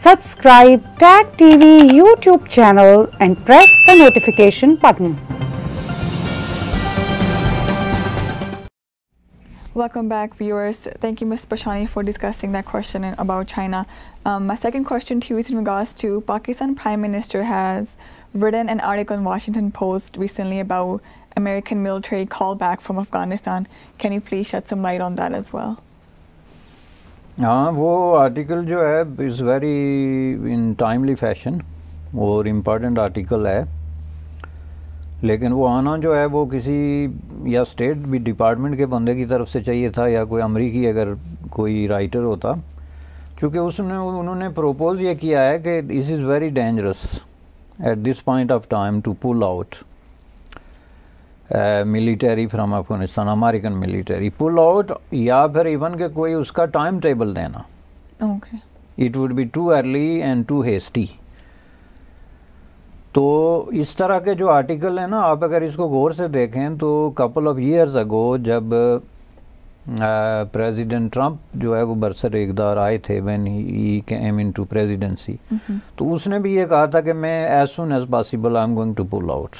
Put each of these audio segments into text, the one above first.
Subscribe TAG TV YouTube channel and press the notification button. Welcome back, viewers. Thank you, Ms. Pashani, for discussing that question about China. Um, my second question to you is in regards to Pakistan Prime Minister has written an article in Washington Post recently about American military callback from Afghanistan. Can you please shed some light on that as well? हाँ वो article जो है is very in timely fashion और important article है लेकिन वो आना जो है वो किसी या स्टेट भी डिपार्टमेंट के बंदे की तरफ से चाहिए था या कोई अमरीकी अगर कोई राइटर होता चूँकि उसने उन्होंने प्रोपोज ये किया है कि this is very dangerous at this point of time to pull out military from Afghanistan American military pull out या फिर इवन के कोई उसका टाइम टेबल देना it would be too early and too hasty तो इस तरह के जो आर्टिकल हैं ना आप अगर इसको गौर से देखें तो कपल ऑफ ईयर्स अगो जब प्रेसिडेंट ट्रंप जो है वो बरसर इकदार आए थे when he came into presidency तो उसने भी ये कहा था कि मैं as soon as possible I am going to pull out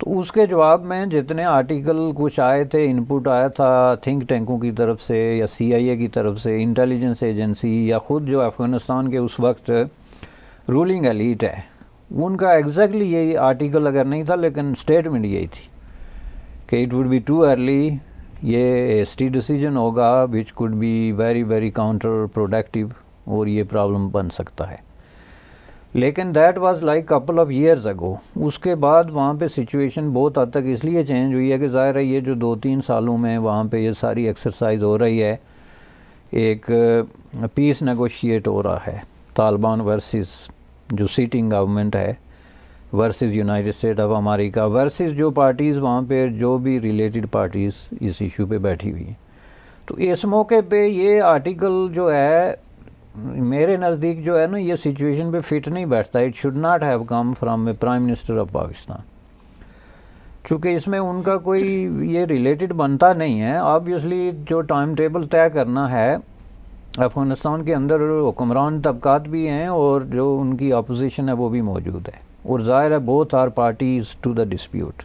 तो उसके जवाब में जितने आर्टिकल कुछ आए थे इनपुट आया था थिंक टैंकों की तरफ से या सीआईए की तरफ से इंटेलिजेंस एजेंसी या ख़ुद जो अफ़गानिस्तान के उस वक्त रूलिंग एलीट है उनका एग्जैक्टली exactly यही आर्टिकल अगर नहीं था लेकिन स्टेटमेंट यही थी कि it would be too early ये एसटी डिसीजन होगा which could be very very counter productive और ये प्रॉब्लम बन सकता है लेकिन that was like couple of years ago उसके बाद वहाँ पे सिचुएशन बहुत हद तक इसलिए चेंज हुई है कि ज़ाहिर है ये जो दो तीन सालों में वहाँ पे ये सारी एक्सरसाइज हो रही है एक पीस नगोशिएट हो रहा है तालिबान वर्सेस जो सीटिंग गवर्नमेंट है versus United State of America versus जो पार्टीज़ वहाँ पे जो भी रिलेटेड पार्टीज़ इस इशू पे बैठी हुई हैं तो इस मौके पे ये आर्टिकल जो है मेरे नज़दीक जो है ना ये सिचुएशन पे फिट नहीं बैठता it should not have come from a prime minister of Pakistan चूँकि इसमें उनका कोई ये रिलेटेड बनता नहीं है ऑब्वियसली जो टाइम टेबल तय करना है अफ़गानिस्तान के अंदर हुक्मरान तबकात भी हैं और जो उनकी अपोजिशन है वो भी मौजूद है और ज़ाहिर है both are parties to the dispute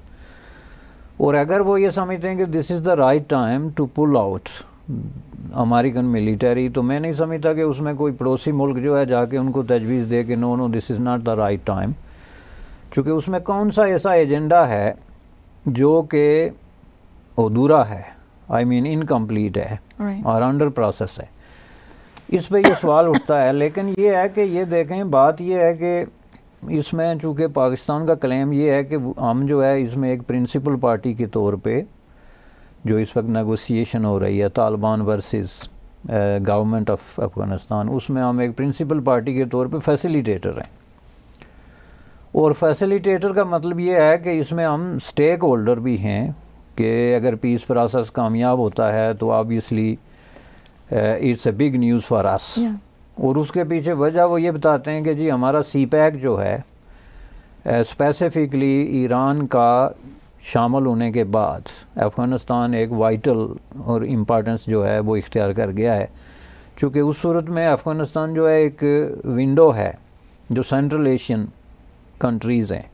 और अगर वो ये समझते हैं कि this is the right time to pull out American military तो मैं नहीं समझता कि उसमें कोई पड़ोसी मुल्क जो है जाके उनको तजवीज़ दे कि no no this is not the right time चूँकि उसमें कौन सा ऐसा एजेंडा है जो कि अधूरा है आई मीन इनकम्प्लीट है right. और अंडर प्रोसेस है इस पे ये सवाल उठता है लेकिन ये है कि ये देखें बात ये है कि इसमें चूँकि पाकिस्तान का क्लेम ये है कि हम जो है इसमें एक प्रिंसिपल पार्टी के तौर पे जो इस वक्त नगोसिएशन हो रही है Taliban versus government of Afghanistan उसमें हम एक प्रिंसिपल पार्टी के तौर पे फैसिलिटेटर हैं और फैसिलिटेटर का मतलब ये है कि इसमें हम स्टेक होल्डर भी हैं कि अगर पीस प्रोसेस कामयाब होता है तो obviously it's a big news for us और उसके पीछे वजह वो ये बताते हैं कि जी हमारा सी पैक जो है स्पेसिफ़िकली uh, ईरान का शामिल होने के बाद अफ़गानिस्तान एक वाइटल और इम्पॉर्टेंस जो है वो इख्तियार कर गया है चूँकि उस सूरत में अफ़गानिस्तान जो है एक विंडो है जो सेंट्रल एशियन कंट्रीज़ हैं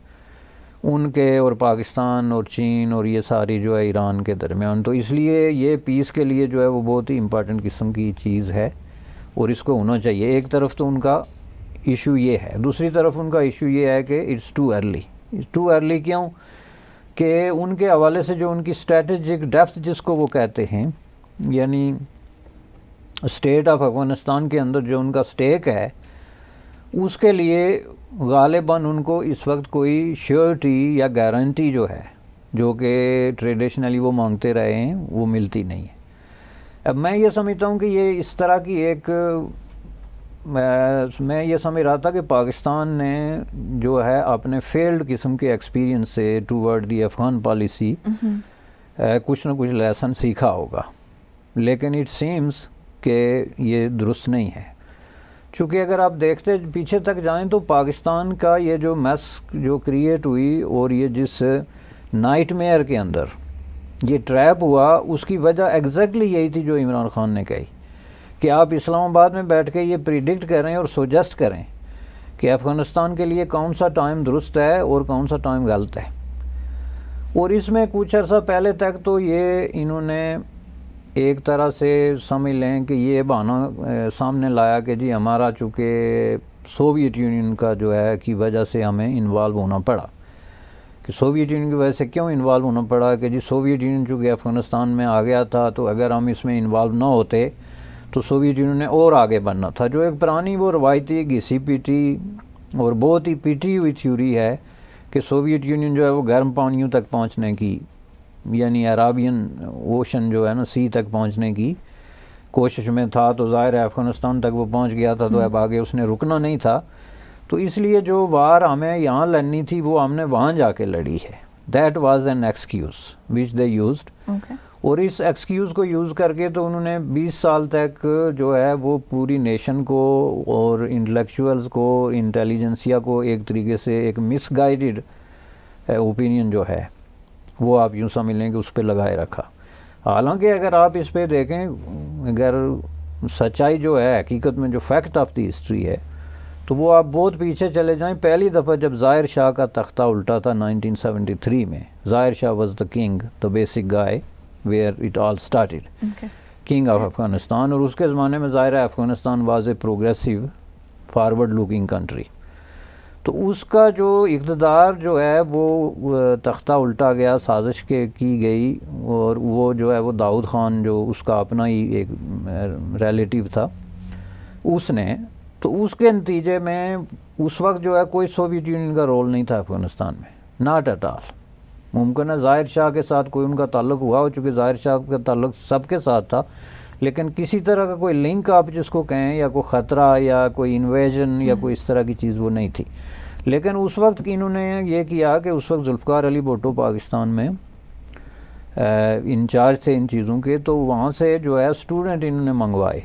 उनके और पाकिस्तान और चीन और ये सारी जो है ईरान के दरमियान तो इसलिए ये पीस के लिए जो है वो बहुत ही इम्पॉर्टेंट किस्म की चीज़ है और इसको होना चाहिए एक तरफ तो उनका इशू ये है दूसरी तरफ उनका इशू ये है कि it's too early too early क्यों कि उनके हवाले से जो उनकी स्ट्रेटजिक डेप्थ जिसको वो कहते हैं यानी स्टेट ऑफ अफगानिस्तान के अंदर जो उनका स्टेक है उसके लिए गालिबा उनको इस वक्त कोई श्योरिटी या गारंटी जो है जो कि ट्रेडिशनली वो मांगते रहे हैं वो मिलती नहीं है अब मैं ये समझता हूँ कि ये इस तरह की एक मैं, मैं ये समझ रहा था कि पाकिस्तान ने जो है अपने फेल्ड किस्म के एक्सपीरियंस से टूवर्ड दी अफ़गान पॉलिसी कुछ ना कुछ लेसन सीखा होगा लेकिन इट सीम्स के ये दुरुस्त नहीं है चूँकि अगर आप देखते पीछे तक जाएं तो पाकिस्तान का ये जो मैस जो क्रिएट हुई और ये जिस नाइट मेयर के अंदर ये ट्रैप हुआ उसकी वजह एग्जैक्टली यही थी जो इमरान खान ने कही कि आप इस्लामाबाद में बैठ के ये प्रिडिक्ट करें और सुजेस्ट करें कि अफ़गानिस्तान के लिए कौन सा टाइम दुरुस्त है और कौन सा टाइम गलत है और इसमें कुछ अर्सा पहले तक तो ये इन्होंने एक तरह से समझ लें कि ये बहाना सामने लाया कि जी हमारा चूँकि सोवियत यूनियन का जो है की वजह से हमें इन्वॉल्व होना पड़ा कि सोवियत यूनियन की वजह से क्यों इन्वॉल्व होना पड़ा कि जी सोवियत यूनियन चूँकि अफ़गानिस्तान में आ गया था तो अगर हम इसमें इन्वॉल्व ना होते तो सोवियत यूनियन ने और आगे बढ़ना था जो एक पुरानी वो रवायती घिसी टी और बहुत ही पीटी हुई थ्यूरी है कि सोवियत यूनियन जो है वो गर्म पानियों तक पहुंचने की यानी अराबियन ओशन जो है ना सी तक पहुंचने की कोशिश में था तो ज़ाहिर है अफ़गानिस्तान तक वो पहुंच गया था तो हम्म। अब आगे उसने रुकना नहीं था तो इसलिए जो वार हमें यहाँ लड़नी थी वो हमने वहाँ जाके लड़ी है that was an excuse which they used और इस एक्सक्यूज़ को यूज़ करके तो उन्होंने 20 साल तक जो है वो पूरी नेशन को और इंटेलेक्चुअल्स को इंटेलिजेंसिया को एक तरीके से एक मिसगाइडेड ओपिनियन जो है वो आप यूँ समझ लें कि उस पर लगाए रखा हालांकि अगर आप इस पर देखें अगर सच्चाई जो है हकीकत में जो फैक्ट ऑफ द हिस्ट्री है तो वो आप बहुत पीछे चले जाएं पहली दफ़ा जब ज़ाहिर शाह का तख्ता उल्टा था 1973 में Zahir Shah was the king the basic guy where it all started king of Afghanistan और उसके ज़माने में ज़ाहिर है Afghanistan was a progressive forward looking country तो उसका जो इकतदार जो है वो तख्ता उल्टा गया साजिश के की गई और वो जो है वो दाऊद ख़ान जो उसका अपना ही एक रिलेटिव था उसने तो उसके नतीजे में उस वक्त जो है कोई सोवियत यूनियन का रोल नहीं था अफगानिस्तान में नॉट एट ऑल मुमकिन है ज़ाहिर शाह के साथ कोई उनका ताल्लुक हुआ हो चूँकि ज़ाहिर शाह का ताल्लुक सबके साथ था लेकिन किसी तरह का कोई लिंक आप जिसको कहें या कोई ख़तरा या कोई इन्वेजन या हम्म। कोई इस तरह की चीज़ वो नहीं थी लेकिन उस वक्त इन्होंने ये किया कि उस वक्त जुल्फ़ार अली भुटो पाकिस्तान में इंचार्ज थे इन चीज़ों के तो वहाँ से जो है स्टूडेंट इन्होंने मंगवाए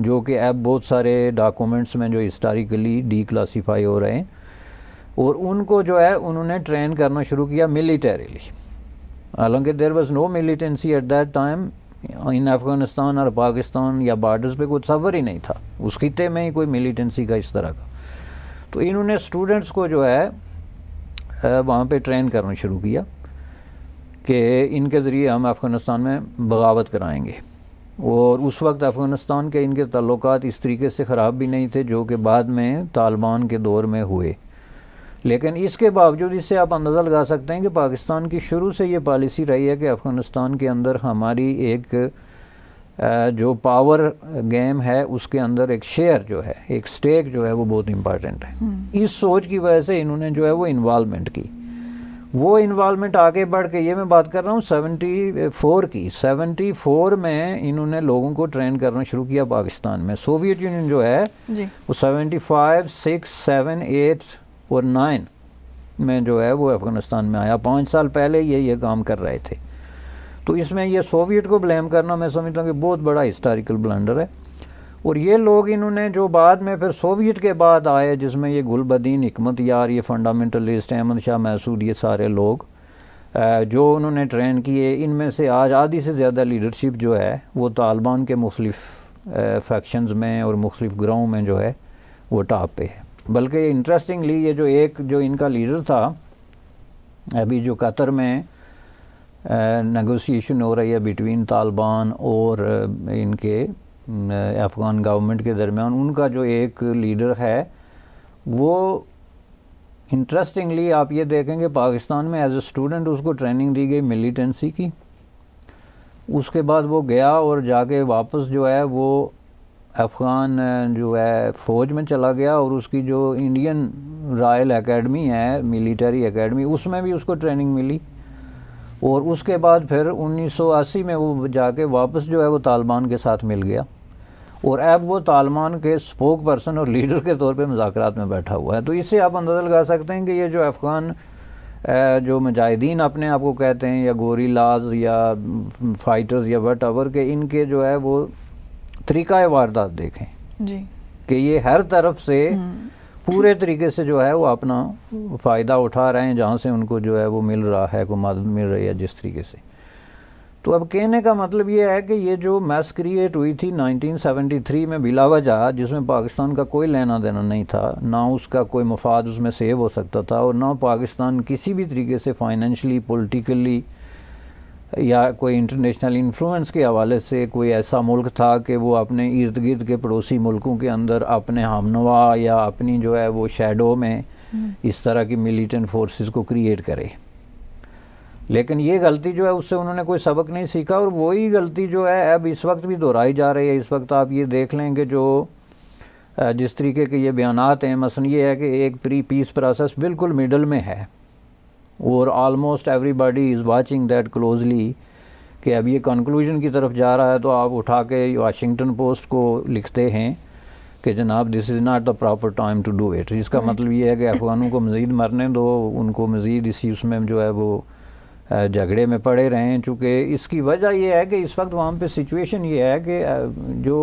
जो कि अब बहुत सारे डॉक्यूमेंट्स में जो हिस्टारिकली डी क्लासीफाई हो रहे हैं और उनको जो है उन्होंने ट्रेन करना शुरू किया मिलिटरीली हालांकि there was no militancy at that time in Afghanistan और पाकिस्तान या बॉर्डर्स पे कोई सफर ही नहीं था उस खत्े में ही कोई मिलिटेंसी का इस तरह का तो इन्होंने स्टूडेंट्स को जो है वहाँ पे ट्रेन करना शुरू किया कि इनके ज़रिए हम अफ़गानिस्तान में बगावत कराएंगे और उस वक्त अफ़गानिस्तान के इनके तल्लक इस तरीके से ख़राब भी नहीं थे जो कि बाद में तालिबान के दौर में हुए लेकिन इसके बावजूद इससे आप अंदाज़ा लगा सकते हैं कि पाकिस्तान की शुरू से ये पॉलिसी रही है कि अफ़गानिस्तान के अंदर हमारी एक जो पावर गेम है उसके अंदर एक शेयर जो है एक स्टेक जो है वो बहुत इम्पॉर्टेंट है हम्म। इस सोच की वजह से इन्होंने जो है वो इन्वालमेंट की वो इन्वालमेंट आगे बढ़ के ये मैं बात कर रहा हूँ सेवेंटी फोर की सेवेंटी फोर में इन्होंने लोगों को ट्रेन करना शुरू किया पाकिस्तान में सोवियत यूनियन जो है वो seventy five six seven eight और नाइन में जो है वो अफ़गानिस्तान में आया पाँच साल पहले ये ये काम कर रहे थे तो इसमें ये सोवियत को ब्लेम करना मैं समझता हूँ कि बहुत बड़ा हिस्टोरिकल ब्लंडर है और ये लोग इन्होंने जो बाद में फिर सोवियत के बाद आए जिसमें ये गुलबदीन हमत यार ये फंडामेंटलिस्ट अहमद शाह महसूद ये सारे लोग जो उन्होंने ट्रेन किए इनमें से आज आधी से ज़्यादा लीडरशिप जो है वो तालिबान के मुख्तफ फैक्शंस में और मुख्तफ ग्राउंड में जो है वो टॉप पे है बल्कि इंटरेस्टिंगली ये जो एक जो इनका लीडर था अभी जो कतर में नगोसिएशन हो रही है बिटवीन तालिबान और इनके अफ़गान गवर्नमेंट के दरमियान उनका जो एक लीडर है वो इंटरेस्टिंगली आप ये देखेंगे पाकिस्तान में एज ए स्टूडेंट उसको ट्रेनिंग दी गई मिलिटेंसी की उसके बाद वो गया और जाके वापस जो है वो अफ़गान जो है फ़ौज में चला गया और उसकी जो इंडियन रॉयल एकेडमी है मिलिट्री एकेडमी उसमें भी उसको ट्रेनिंग मिली और उसके बाद फिर 1980 में वो जाके वापस जो है वो तालिबान के साथ मिल गया और अब वो तालिबान के स्पोक पर्सन और लीडर के तौर पे मुजाकर में बैठा हुआ है तो इससे आप अंदाज़ा लगा सकते हैं कि ये जो अफ़गान जो मुजाहिदीन अपने आप को कहते हैं या गोरी या फाइटर्स या वट के इनके जो है वो तरीका वारदात देखें जी कि ये हर तरफ से हम्म। पूरे तरीके से जो है वो अपना फ़ायदा उठा रहे हैं जहाँ से उनको जो है वो मिल रहा है को मदद मिल रही है जिस तरीके से तो अब कहने का मतलब ये है कि ये जो मैस क्रिएट हुई थी 1973 में बिलावजह जिसमें पाकिस्तान का कोई लेना देना नहीं था ना उसका कोई मफाद उसमें सेव हो सकता था और ना पाकिस्तान किसी भी तरीके से फाइनेंशली पोलिटिकली या कोई इंटरनेशनल इन्फ्लुएंस के हवाले से कोई ऐसा मुल्क था कि वो अपने इर्द गिर्द के पड़ोसी मुल्कों के अंदर अपने हमनवा या अपनी जो है वो शेडो में हम्म। इस तरह की मिलिटेंट फोर्सेस को क्रिएट करे लेकिन ये गलती जो है उससे उन्होंने कोई सबक नहीं सीखा और वही गलती जो है अब इस वक्त भी दोहराई जा रही है इस वक्त आप ये देख लें कि जो जिस तरीके के ये बयान हैं मसन ये है कि एक प्री पीस प्रोसेस बिल्कुल मिडल में है और almost everybody is watching that closely कि अब ये कंक्लूजन की तरफ जा रहा है तो आप उठा के वाशिंगटन पोस्ट को लिखते हैं कि जनाब this is not the proper time to do it इसका मतलब ये है कि अफगानों को मज़ीद मरने दो उनको मज़ीद इसी उसमें जो है वो झगड़े में पड़े रहें चूँकि इसकी वजह यह है कि इस वक्त वहाँ पर सिचुएशन ये है कि जो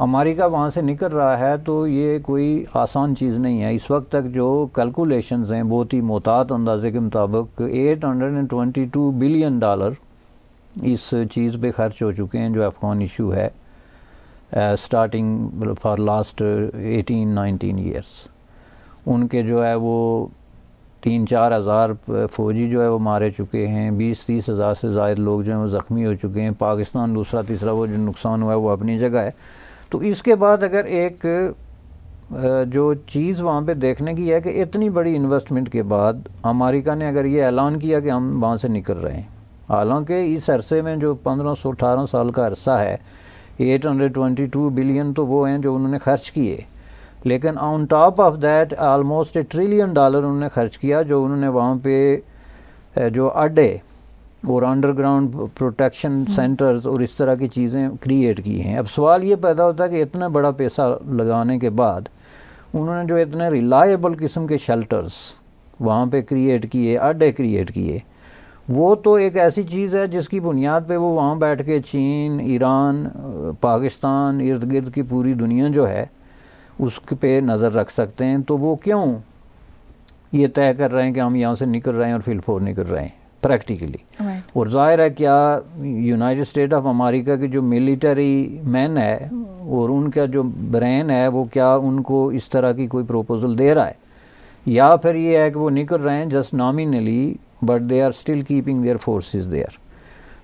अमेरिका वहाँ से निकल रहा है तो ये कोई आसान चीज़ नहीं है इस वक्त तक जो कैलकुलेशन हैं बहुत ही मोहतात अंदाजे के मुताबिक 822 बिलियन डॉलर इस चीज़ पे खर्च हो चुके हैं जो अफगान इशू है स्टार्टिंग फॉर लास्ट 18 19 ईयर्स उनके जो है वो तीन चार हज़ार फौजी जो है वो मारे चुके हैं बीस तीस हज़ार से ज़ायद लोग जो हैं वो ज़ख्मी हो चुके हैं पाकिस्तान दूसरा तीसरा वो जो नुकसान हुआ है वो अपनी जगह है तो इसके बाद अगर एक जो चीज़ वहाँ पे देखने की है कि इतनी बड़ी इन्वेस्टमेंट के बाद अमेरिका ने अगर ये ऐलान किया कि हम वहाँ से निकल रहे हैं हालांकि इस अरसे में जो पंद्रह सौ अठारह साल का अरसा है 822 बिलियन तो वो हैं जो उन्होंने खर्च किए लेकिन on top of that almost a trillion dollar उन्होंने खर्च किया जो उन्होंने वहाँ पे जो अड्डे और अंडरग्राउंड प्रोटेक्शन सेंटर्स और इस तरह की चीज़ें क्रिएट की हैं अब सवाल ये पैदा होता है कि इतना बड़ा पैसा लगाने के बाद उन्होंने जो इतने रिलायबल किस्म के शेल्टर्स वहाँ पे क्रिएट किए अड्डे क्रिएट किए वो तो एक ऐसी चीज़ है जिसकी बुनियाद पे वो वहाँ बैठ के चीन ईरान पाकिस्तान इर्द गिर्द की पूरी दुनिया जो है उस पर नज़र रख सकते हैं तो वो क्यों ये तय कर रहे हैं कि हम यहाँ से निकल रहे हैं और फिलफोर निकल रहे हैं प्रैक्टिकली right. और जाहिर है क्या यूनाइटेड स्टेट ऑफ अमेरिका के जो मिलिटरी मैन है और उनका जो ब्रेन है वो क्या उनको इस तरह की कोई प्रोपोजल दे रहा है या फिर ये है कि वो निकल रहे हैं just nominally but they are still keeping their forces there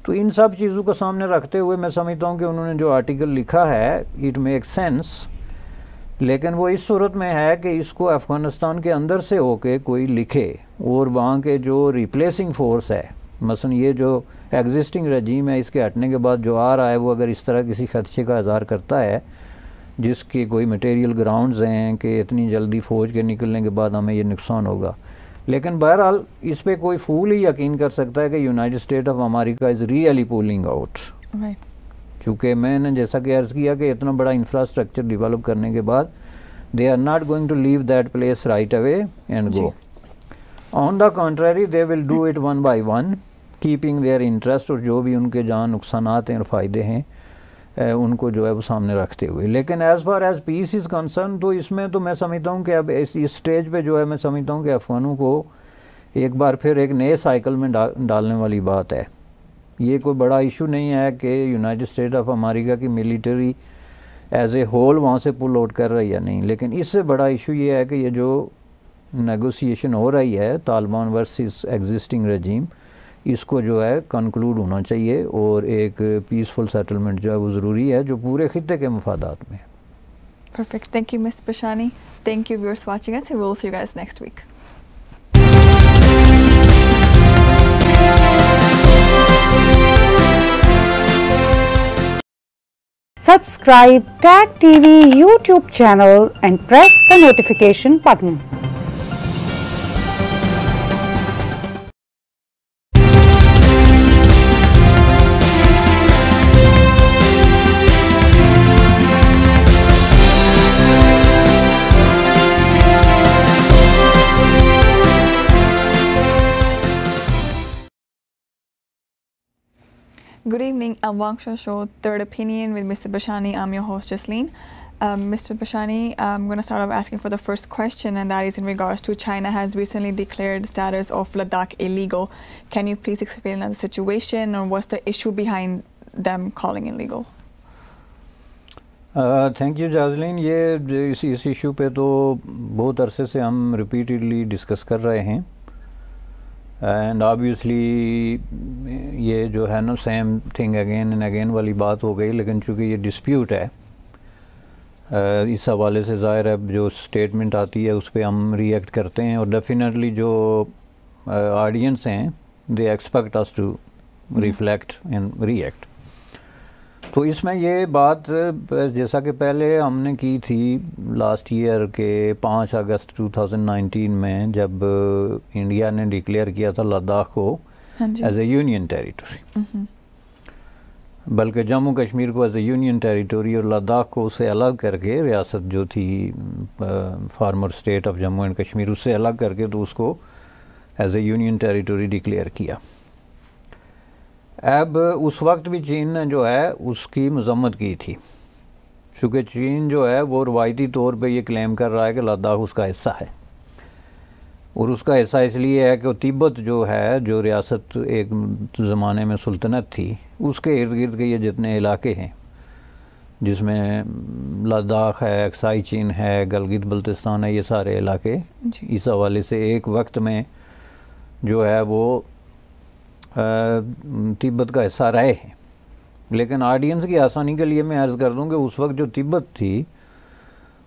तो इन सब चीज़ों को सामने रखते हुए मैं समझता हूँ कि उन्होंने जो आर्टिकल लिखा है इट मेक सेंस लेकिन वो इस सूरत में है कि इसको अफ़गानिस्तान के अंदर से होके कोई लिखे और वहाँ के जो रिप्लेसिंग फोर्स है मसन ये जो एग्जिस्टिंग रजीम है इसके हटने के बाद जो आ रहा है वो अगर इस तरह किसी खदशे का इजहार करता है जिसके कोई मटेरियल ग्राउंड्स हैं कि इतनी जल्दी फ़ौज के निकलने के बाद हमें ये नुकसान होगा लेकिन बहरहाल इस पर कोई फूल ही यकीन कर सकता है कि United State of America is really pulling out चूँकि मैंने जैसा कि अर्ज़ किया कि इतना बड़ा इंफ्रास्ट्रक्चर डिवेलप करने के बाद they are not going to leave that place right away and go on the contrary they will do it one by one keeping their interest और जो भी उनके जहाँ नुकसान हैं और फ़ायदे हैं उनको जो है वो सामने रखते हुए लेकिन as far as peace is concern तो इसमें तो मैं समझता हूँ कि अब इस स्टेज पे जो है मैं समझता हूँ कि अफगानों को एक बार फिर एक नए साइकिल में डा, डालने वाली बात है ये कोई बड़ा इशू नहीं है कि यूनाइटेड स्टेट ऑफ अमेरिका की मिलिट्री एज ए होल वहाँ से पुल आउट कर रही है नहीं लेकिन इससे बड़ा इशू ये है कि ये जो नेगोशिएशन हो रही है तालिबान वर्सेस एग्जिस्टिंग रजीम इसको जो है कंक्लूड होना चाहिए और एक पीसफुल सेटलमेंट जो है वो ज़रूरी है जो पूरे खत्े के मफादात में perfect thank you miss Pashani thank you viewers watching us we will see you guys next week Subscribe Tag TV YouTube channel and press the notification button Good evening, I'm Wangsha Show, Third Opinion with Mr. Bashani. I'm your host, Jasleen. Um, Mr. Bashani, I'm going to start off asking for the first question, and that is in regards to China has recently declared status of Ladakh illegal. Can you please explain the situation, or what's the issue behind them calling illegal? Thank you जाजलिन ये इस इस issue पे तो बहुत अरसे से हम रिपीटेडली डिस्कस कर रहे हैं एंड ऑबियसली ये जो है ना same thing again and again वाली बात हो गई लेकिन चूँकि ये डिस्प्यूट है इस हवाले से ज़ाहिर है जो स्टेटमेंट आती है उस पर हम रिएक्ट करते हैं और डेफिनेटली जो ऑडियंस हैं they expect us to reflect and react तो इसमें ये बात जैसा कि पहले हमने की थी लास्ट ईयर के पाँच अगस्त 2019 में जब इंडिया ने डिक्लेयर किया था लद्दाख को एज ए यूनियन टेरिटरी बल्कि जम्मू कश्मीर को एज ए यूनियन टेरिटरी और लद्दाख को उससे अलग करके रियासत जो थी former state of Jammu and Kashmir उससे अलग करके तो उसको as a union territory declare किया अब उस वक्त भी चीन ने जो है उसकी मजम्मत की थी चूँकि चीन जो है वो रवायती तौर पे ये क्लेम कर रहा है कि लद्दाख उसका हिस्सा है और उसका हिस्सा इसलिए है कि तिब्बत जो है जो रियासत एक ज़माने में सुल्तनत थी उसके इर्द गिर्द के ये जितने इलाके हैं जिसमें लद्दाख है अक्साई चीन है गलगित बल्तिस्तान है ये सारे इलाके इस हवाले से एक वक्त में जो है वो तिब्बत का हिस्सा रहे हैं लेकिन ऑडियंस की आसानी के लिए मैं अर्ज़ कर दूँ कि उस वक्त जो तिब्बत थी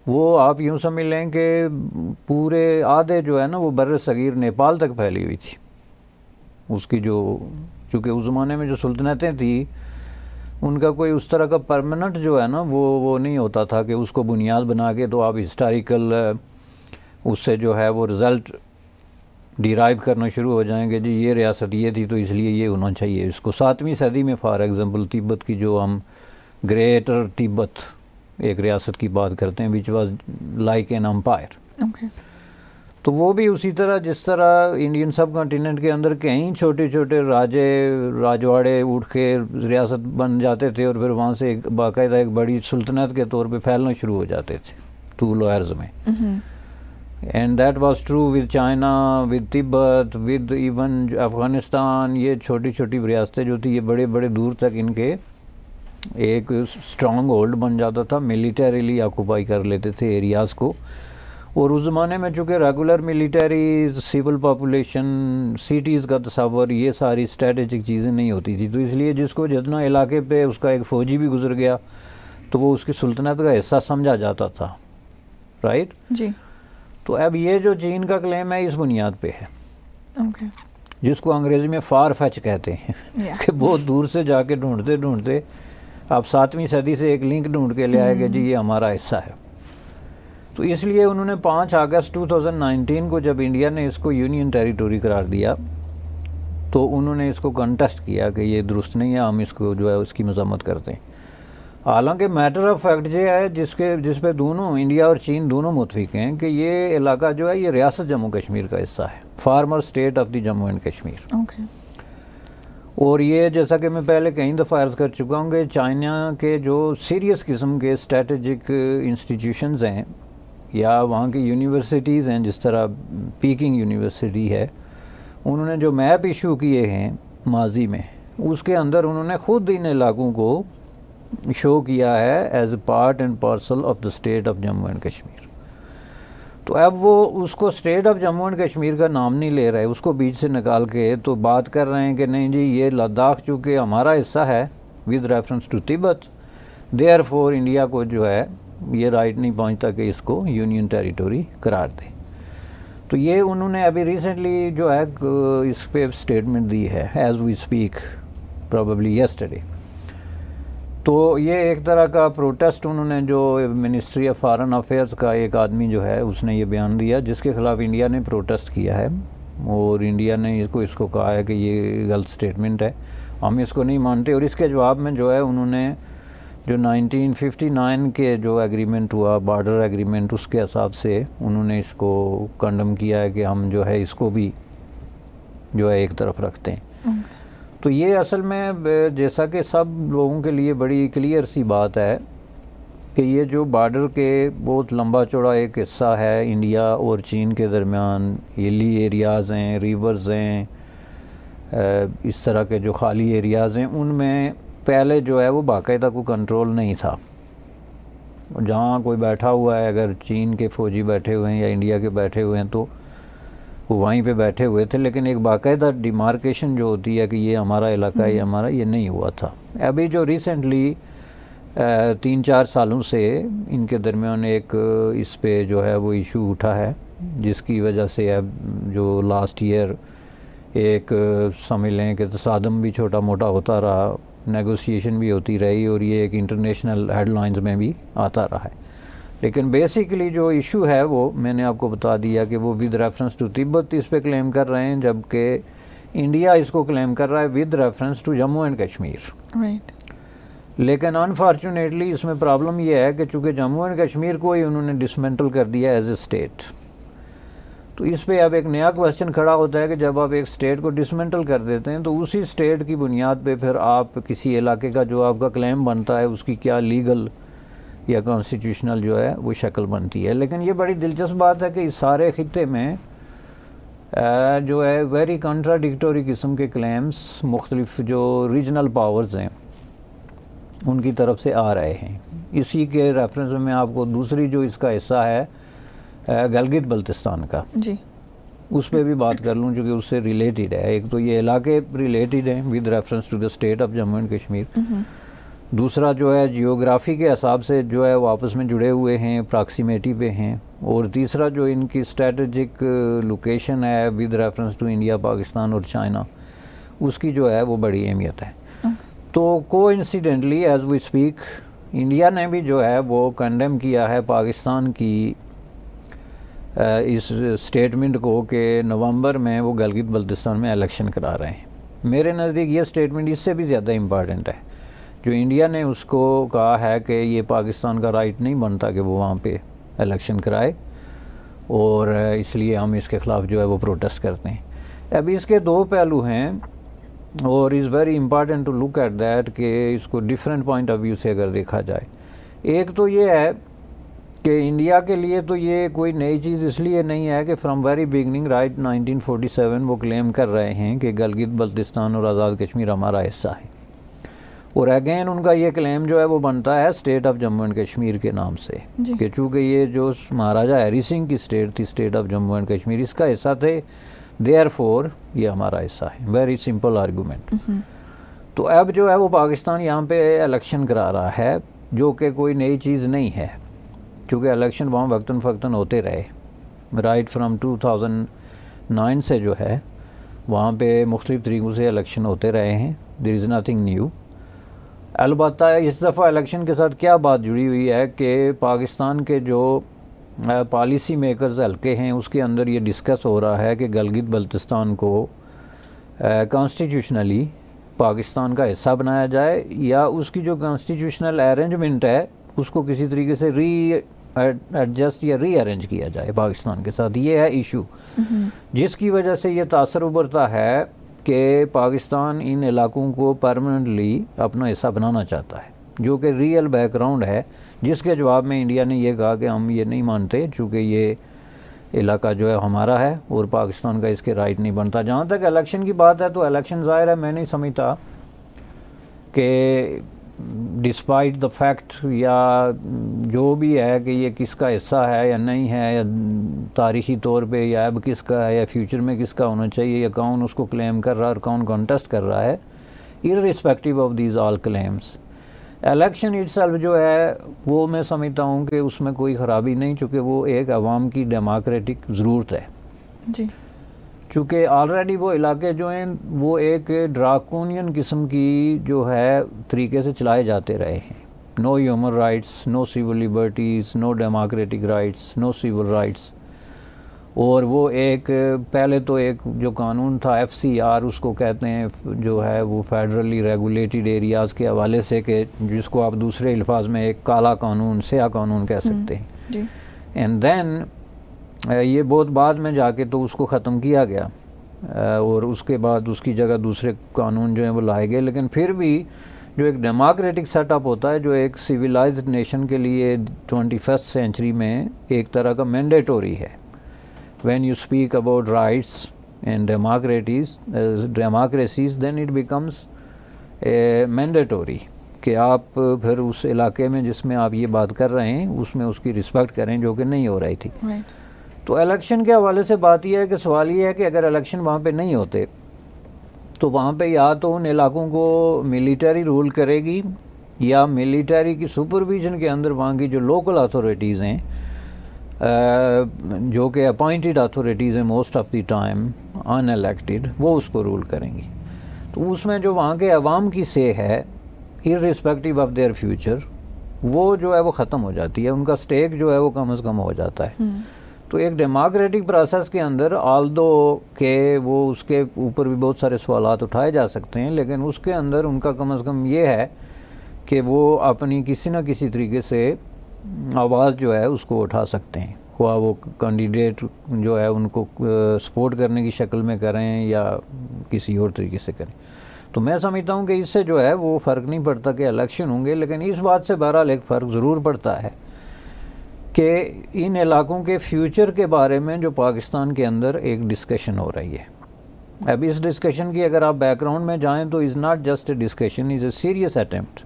वो आप यूँ समझ लें कि पूरे आधे जो है ना वो बर सग़ीर नेपाल तक फैली हुई थी उसकी जो चूँकि उस ज़माने में जो सल्तनतें थी उनका कोई उस तरह का परमानेंट जो है ना वो वो नहीं होता था कि उसको बुनियाद बना के तो आप हिस्टारिकल उससे जो है वो रिज़ल्ट डिराइव करना शुरू हो जाएंगे जी ये रियासत ये थी तो इसलिए ये होना चाहिए इसको सातवीं सदी में फॉर एग्ज़ाम्पल तिब्बत की जो हम ग्रेटर तिब्बत एक रियासत की बात करते हैं which was like an empire तो वो भी उसी तरह जिस तरह इंडियन सब कॉन्टीनेंट के अंदर कई छोटे छोटे राजे राजवाड़े उठ के रियासत बन जाते थे और फिर वहाँ से एक बाकायदा एक बड़ी सुल्तनत के तौर पे फैलना शुरू हो जाते थे तूल तो अर्ज़ में mm-hmm। And that was true with China with Tibet with even Afghanistan ये छोटी छोटी रियासतें जो थी ये बड़े बड़े दूर तक इनके एक स्ट्रॉन्ग होल्ड बन जाता था मिलिटरीली ऑक्यूपाई कर लेते थे एरियाज़ को और उस ज़माने में चूँकि regular military civil population cities का तस्वर ये सारी स्ट्रेटजिक चीज़ें नहीं होती थी तो इसलिए जिसको जितना इलाके पे उसका एक फ़ौजी भी गुजर गया तो वो उसकी सुल्तनत का हिस्सा समझा जाता था राइट जी तो अब ये जो चीन का क्लेम है इस बुनियाद पे है okay. जिसको अंग्रेजी में फार फच कहते हैं yeah. कि बहुत दूर से जाके ढूंढते ढूंढते आप सातवीं सदी से एक लिंक ढूंढ के ले आए कि जी ये hmm. हमारा हिस्सा है तो इसलिए उन्होंने पाँच अगस्त 2019 को जब इंडिया ने इसको यूनियन टेरिटोरी करार दिया तो उन्होंने इसको कंटेस्ट किया कि ये दुरुस्त नहीं है हम इसको जो है उसकी मजम्मत करते हैं हालांकि मैटर ऑफ फैक्ट ये है जिसके जिस पे दोनों इंडिया और चीन दोनों मुतफिक हैं कि ये इलाका जो है ये रियासत जम्मू कश्मीर का हिस्सा है former state of the Jammu and Kashmir और ये जैसा कि मैं पहले कई दफ़ा अर्ज़ कर चुका हूँ कि चाइना के जो सीरियस किस्म के स्ट्रेटजिक इंस्टीट्यूशंस हैं या वहाँ की यूनिवर्सिटीज़ हैं जिस तरह पीकिंग यूनिवर्सिटी है उन्होंने जो मैप इशू किए हैं माजी में उसके अंदर उन्होंने ख़ुद इन इलाकों को शो किया है as part and parcel of the state of Jammu and Kashmir तो अब वो उसको state of Jammu and Kashmir का नाम नहीं ले रहे उसको बीच से निकाल के तो बात कर रहे हैं कि नहीं जी ये लद्दाख चूँकि हमारा हिस्सा है with reference to Tibet therefore India को जो है ये राइट नहीं पहुंचता कि इसको यूनियन टेरिटोरी करार दे तो ये उन्होंने अभी रिसेंटली जो है इस पर स्टेटमेंट दी है as we speak probably yesterday तो ये एक तरह का प्रोटेस्ट उन्होंने जो मिनिस्ट्री ऑफ फॉरेन अफेयर्स का एक आदमी जो है उसने ये बयान दिया जिसके ख़िलाफ़ इंडिया ने प्रोटेस्ट किया है और इंडिया ने इसको इसको कहा है कि ये गलत स्टेटमेंट है हम इसको नहीं मानते और इसके जवाब में जो है उन्होंने जो 1959 के जो एग्रीमेंट हुआ बॉर्डर एग्रीमेंट उसके हिसाब से उन्होंने इसको कंडम किया है कि हम जो है इसको भी जो है एक तरफ रखते हैं तो ये असल में जैसा कि सब लोगों के लिए बड़ी क्लियर सी बात है कि ये जो बॉर्डर के बहुत लंबा चौड़ा एक हिस्सा है इंडिया और चीन के दरमियान हिली एरियाज़ हैं रिवर्स हैं इस तरह के जो खाली एरियाज़ हैं उनमें पहले जो है वो बाकायदा को कंट्रोल नहीं था जहाँ कोई बैठा हुआ है अगर चीन के फ़ौजी बैठे हुए हैं या इंडिया के बैठे हुए हैं तो वो वहीं पे बैठे हुए थे लेकिन एक बाकायदा डिमार्केशन जो होती है कि ये हमारा इलाका है हम्म। हमारा ये नहीं हुआ था अभी जो रिसेंटली तीन चार सालों से इनके दरमियान एक इस पर जो है वो इशू उठा है जिसकी वजह से अब जो लास्ट ईयर एक समझ लें कि तसादम तो भी छोटा मोटा होता रहा नेगोशिएशन भी होती रही और ये एक इंटरनेशनल हेडलाइंस में भी आता रहा है लेकिन बेसिकली जो इशू है वो मैंने आपको बता दिया कि वो विद रेफरेंस टू तिब्बत इस पर क्लेम कर रहे हैं जबकि इंडिया इसको क्लेम कर रहा है with reference to Jammu and Kashmir right लेकिन अनफॉर्चुनेटली इसमें प्रॉब्लम यह है कि चूंकि जम्मू एंड कश्मीर को ही उन्होंने डिसमेंटल कर दिया एज ए स्टेट तो इस पे अब एक नया क्वेश्चन खड़ा होता है कि जब आप एक स्टेट को डिसमेंटल कर देते हैं तो उसी स्टेट की बुनियाद पे फिर आप किसी इलाके का जो आपका क्लेम बनता है उसकी क्या लीगल या कॉन्स्टिट्यूशनल जो है वो शक्ल बनती है लेकिन ये बड़ी दिलचस्प बात है कि इस सारे खत्े में जो है वेरी कंट्राडिक्टोरी किस्म के क्लेम्स मुख्तलिफ जो रीजनल पावर्स हैं उनकी तरफ से आ रहे हैं इसी के रेफरेंस में आपको दूसरी जो इसका हिस्सा है गलगित बल्तिस्तान का जी उस पर भी बात कर लूँ चूँकि उससे रिलेटेड है एक तो ये इलाके रिलेटेड हैं with reference to the state of Jammu and Kashmir दूसरा जो है जियोग्राफी के हिसाब से जो है वो आपस में जुड़े हुए हैं प्रॉक्सीमेटी पे हैं और तीसरा जो इनकी स्ट्रेटजिक लोकेशन uh, है with reference to India Pakistan और चाइना उसकी जो है वो बड़ी अहमियत है तो को incidentally as we speak India ने भी जो है वो कंडेम किया है पाकिस्तान की uh, इस स्टेटमेंट को कि नवंबर में वो गलगित बल्तिस्तान में इलेक्शन करा रहे हैं मेरे नज़दीक ये स्टेटमेंट इससे भी ज़्यादा इम्पॉर्टेंट है जो इंडिया ने उसको कहा है कि ये पाकिस्तान का राइट नहीं बनता कि वो वहाँ पे इलेक्शन कराए और इसलिए हम इसके ख़िलाफ़ जो है वो प्रोटेस्ट करते हैं अब इसके दो पहलू हैं और is very important to look at that कि इसको डिफरेंट पॉइंट ऑफ व्यू से अगर देखा जाए एक तो ये है कि इंडिया के लिए तो ये कोई नई चीज़ इसलिए नहीं है कि फ्रॉम वेरी बिगनिंग राइट 1947 वो क्लेम कर रहे हैं कि गलगित बल्तिस्तान और आज़ाद कश्मीर हमारा हिस्सा है और अगेन उनका ये क्लेम जो है वो बनता है state of Jammu and Kashmir के नाम से कि चूँकि ये जो महाराजा हरी सिंह की स्टेट थी state of Jammu and Kashmir इसका हिस्सा थे देयर फोर ये हमारा हिस्सा है वेरी सिंपल आर्गूमेंट तो अब जो है वो पाकिस्तान यहाँ पे इलेक्शन करा रहा है जो कि कोई नई चीज़ नहीं है क्योंकि इलेक्शन वहाँ वक्ता फ़क्ता होते रहे राइट फ्राम नाइन से जो है वहाँ पर मुख्तु तरीक़ों से इलेक्शन होते रहे हैं देर इज़ नथिंग न्यू अलबत् इस दफ़ा इलेक्शन के साथ क्या बात जुड़ी हुई है कि पाकिस्तान के जो पॉलिसी मेकर्स हल्के हैं उसके अंदर ये डिस्कस हो रहा है कि गलगित बल्तिस्तान को कॉन्स्टिट्यूशनली पाकिस्तान का हिस्सा बनाया जाए या उसकी जो कॉन्स्टिट्यूशनल अरेंजमेंट है उसको किसी तरीके से री एडजस्ट या री अरेंज किया जाए पाकिस्तान के साथ ये है इशू हम्म। जिसकी वजह से ये तासर उभरता है कि पाकिस्तान इन इलाकों को परमानेंटली अपना हिस्सा बनाना चाहता है जो कि रियल बैकग्राउंड है जिसके जवाब में इंडिया ने यह कहा कि हम ये नहीं मानते चूँकि ये इलाका जो है हमारा है और पाकिस्तान का इसके राइट नहीं बनता जहाँ तक इलेक्शन की बात है तो इलेक्शन ज़ाहिर है मैं नहीं समझता कि डिस्पाइट द फैक्ट या जो भी है कि ये किसका हिस्सा है या नहीं है या तारीखी तौर पे या अब किसका है या फ्यूचर में किसका होना चाहिए या कौन उसको क्लेम कर रहा है और कौन कॉन्टेस्ट कर रहा है irrespective of these all claims election it जो है वो मैं समझता हूँ कि उसमें कोई ख़राबी नहीं चूँकि वो एक आवाम की डेमोक्रेटिक ज़रूरत है जी चूँकि ऑलरेडी वो इलाके जो हैं वो एक ड्राकोनियन किस्म की जो है तरीके से चलाए जाते रहे हैं no human rights no civil liberties no democratic rights no civil rights और वो एक पहले तो एक जो कानून था एफ सी आर उसको कहते हैं जो है वो फेडरली रेगुलेटेड एरियाज़ के हवाले से के जिसको आप दूसरे अल्फाज में एक काला कानून स्या कानून कह हम्म, सकते हैं एंड देन ये बहुत बाद में जाके तो उसको ख़त्म किया गया और उसके बाद उसकी जगह दूसरे कानून जो हैं वो लाए गए लेकिन फिर भी जो एक डेमोक्रेटिक सेटअप होता है जो एक सिविलाइज्ड नेशन के लिए ट्वेंटी फर्स्ट सेंचुरी में एक तरह का मैंडेटोरी है when you speak about rights and democraties democracies then it becomes mandatory कि आप फिर उस इलाके में जिसमें आप ये बात कर रहे हैं उसमें उसकी रिस्पेक्ट करें जो कि नहीं हो रही थी right. तो इलेक्शन के हवाले से बात यह है कि सवाल ये है कि अगर इलेक्शन वहाँ पर नहीं होते तो वहाँ पर या तो उन इलाकों को मिलिटरी रूल करेगी या मिलिटरी की सुपरविजन के अंदर वहाँ की जो लोकल अथॉरिटीज़ हैं जो कि अपॉइंटेड अथॉरिटीज़ हैं मोस्ट ऑफ द टाइम अन वो उसको रूल करेंगी तो उसमें जो वहाँ के अवाम की से है रिस्पेक्टिव ऑफ देयर फ्यूचर वो जो है वो ख़त्म हो जाती है उनका स्टेक जो है वो कम अज़ कम हो जाता है हम्म। तो एक डेमोक्रेटिक प्रोसेस के अंदर आल दो के वो उसके ऊपर भी बहुत सारे सवाल उठाए जा सकते हैं लेकिन उसके अंदर उनका कम अज़ कम ये है कि वो अपनी किसी न किसी तरीके से आवाज़ जो है उसको उठा सकते हैं हुआ वो कैंडिडेट जो है उनको सपोर्ट करने की शक्ल में करें या किसी और तरीके से करें तो मैं समझता हूँ कि इससे जो है वो फ़र्क नहीं पड़ता कि इलेक्शन होंगे लेकिन इस बात से बहरहाल एक फ़र्क ज़रूर पड़ता है कि इन इलाकों के फ्यूचर के बारे में जो पाकिस्तान के अंदर एक डिस्कशन हो रही है अब इस डिस्कशन की अगर आप बैकग्राउंड में जाएं तो is not just a discussion is a serious attempt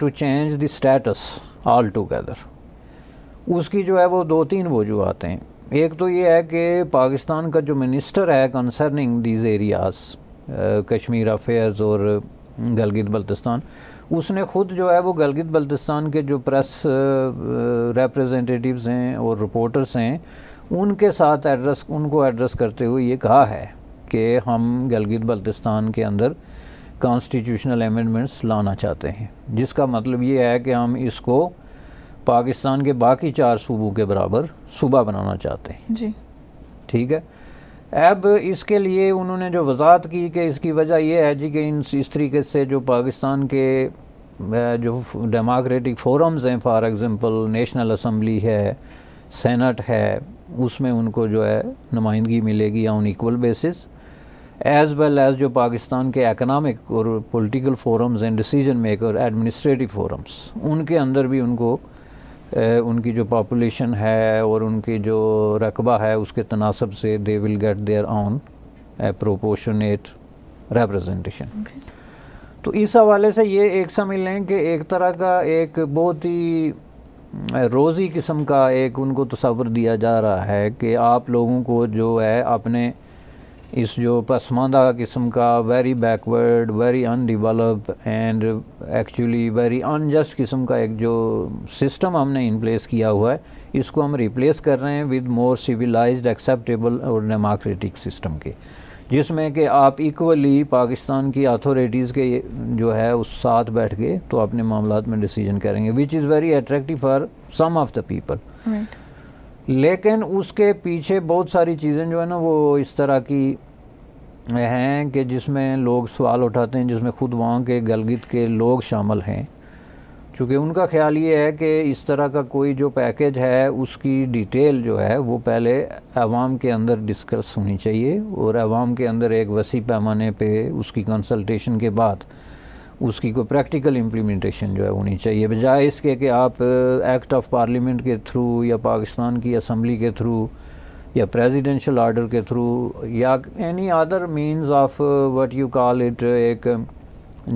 to change the status all together उसकी जो है वो दो तीन वजूहत हैं एक तो ये है कि पाकिस्तान का जो मिनिस्टर है concerning these areas Kashmir affairs और गलगित बल्तिस्तान उसने ख़ुद जो है वो गलगित बल्तिस्तान के जो प्रेस रिप्रेजेंटेटिव्स हैं और रिपोर्टर्स हैं उनके साथ एड्रेस उनको एड्रेस करते हुए ये कहा है कि हम गलगित बल्तिस्तान के अंदर कॉन्स्टिट्यूशनल अमेंडमेंट्स लाना चाहते हैं जिसका मतलब ये है कि हम इसको पाकिस्तान के बाकी चार सूबों के बराबर सूबा बनाना चाहते हैं जी ठीक है अब इसके लिए उन्होंने जो वजाहत की कि इसकी वजह यह है जी कि इन इस तरीके से जो पाकिस्तान के जो डेमोक्रेटिक फोरम्स हैं फॉर एग्ज़ाम्पल नेशनल असम्बली है सेनेट है उसमें उनको जो है नुमाइंदगी मिलेगी on equal basis as well as जो पाकिस्तान के एकनॉमिक और political forums and decision maker administrative forums उनके अंदर भी उनको ए, उनकी जो पॉपुलेशन है और उनकी जो रकबा है उसके तनासब से they will get their on a proportionate okay. तो इस हवाले से ये एक समझ लें कि एक तरह का एक बहुत ही रोज़ी किस्म का एक उनको तस्वर दिया जा रहा है कि आप लोगों को जो है अपने इस जो पसमानदा किस्म का very backward very undevelop and actually very unjust किस्म का एक जो सिस्टम हमने इन प्लेस किया हुआ है इसको हम रिप्लेस कर रहे हैं विद मोर सिविलाइज्ड एक्सेप्टेबल और डेमोक्रेटिक सिस्टम के जिसमें कि आप इक्वली पाकिस्तान की अथॉरिटीज़ के जो है उस साथ बैठ के तो अपने मामला में डिसीजन करेंगे which is very attractive for some of the people लेकिन उसके पीछे बहुत सारी चीज़ें जो है ना वो इस तरह की हैं कि जिसमें लोग सवाल उठाते हैं जिसमें खुद वहाँ के गलगित के लोग शामिल हैं चूँकि उनका ख्याल ये है कि इस तरह का कोई जो पैकेज है उसकी डिटेल जो है वो पहले आवाम के अंदर डिस्कस होनी चाहिए और आवाम के अंदर एक वसी पैमाने पे उसकी कंसल्टेशन के बाद उसकी कोई प्रैक्टिकल इम्प्लीमेंटेशन जो है होनी चाहिए बजाय इसके कि आप एक्ट ऑफ पार्लियामेंट के थ्रू या पाकिस्तान की असम्बली के थ्रू या प्रेजिडेंशल आर्डर के थ्रू या any other mean of what you call it एक um,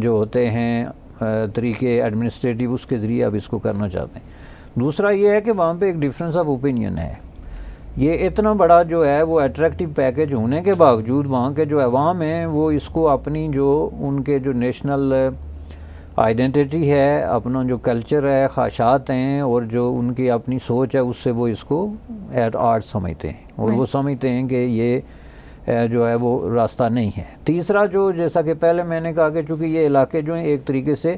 जो होते हैं तरीके एडमिनिस्ट्रेटिव उसके ज़रिए आप इसको करना चाहते हैं दूसरा ये है कि वहाँ पे एक डिफरेंस ऑफ ओपिनियन है ये इतना बड़ा जो है वो एट्रैक्टिव पैकेज होने के बावजूद वहाँ के जो अवाम हैं वो इसको अपनी जो उनके जो नेशनल आइडेंटिटी है अपना जो कल्चर है खाशात हैं और जो उनकी अपनी सोच है उससे वो इसको एट आर्ट समझते हैं और वो समझते हैं कि ये जो है वो रास्ता नहीं है तीसरा जो जैसा कि पहले मैंने कहा कि चूँकि ये इलाके जो हैं एक तरीके से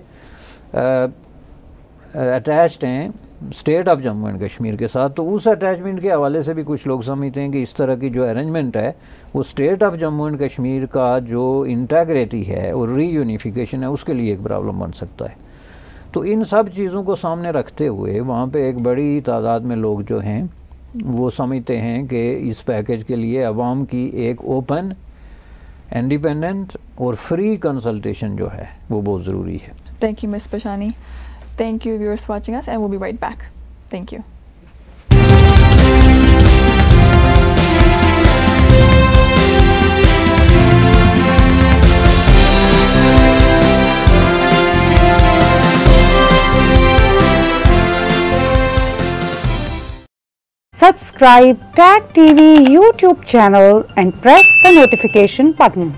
अटैच्ड हैं state of Jammu and Kashmir के साथ तो उस अटैचमेंट के हवाले से भी कुछ लोग समझते हैं कि इस तरह की जो अरेंजमेंट है वो state of Jammu and Kashmir का जो इंटेग्रिटी है और रीयूनिफिकेशन है उसके लिए एक प्रॉब्लम बन सकता है तो इन सब चीज़ों को सामने रखते हुए वहाँ पे एक बड़ी तादाद में लोग जो हैं वो समझते हैं कि इस पैकेज के लिए आवाम की एक ओपन इंडिपेंडेंट और फ्री कंसल्टेशन जो है वो बहुत ज़रूरी है thank you miss Pashani thank you viewers watching us and we be right back thank you Subscribe TAG TV YouTube channel and press the notification button.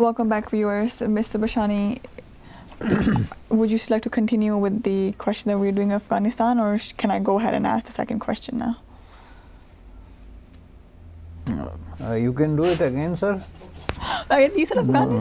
Welcome back viewers. Ms. Subashani, would you like to continue with the question that we're doing Afghanistan or can I go ahead and ask the second question now? Uh, you can do it again, sir. I, you said Afghanistan.